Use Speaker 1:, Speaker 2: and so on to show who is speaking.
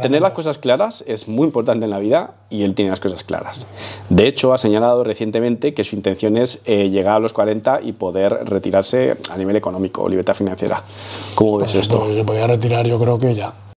Speaker 1: Tener las cosas claras es muy importante en la vida y él tiene las cosas claras. De hecho, ha señalado recientemente que su intención es eh, llegar a los 40 y poder retirarse a nivel económico, libertad financiera. ¿Cómo ves pues esto?
Speaker 2: Yo podía retirar, yo creo que ya.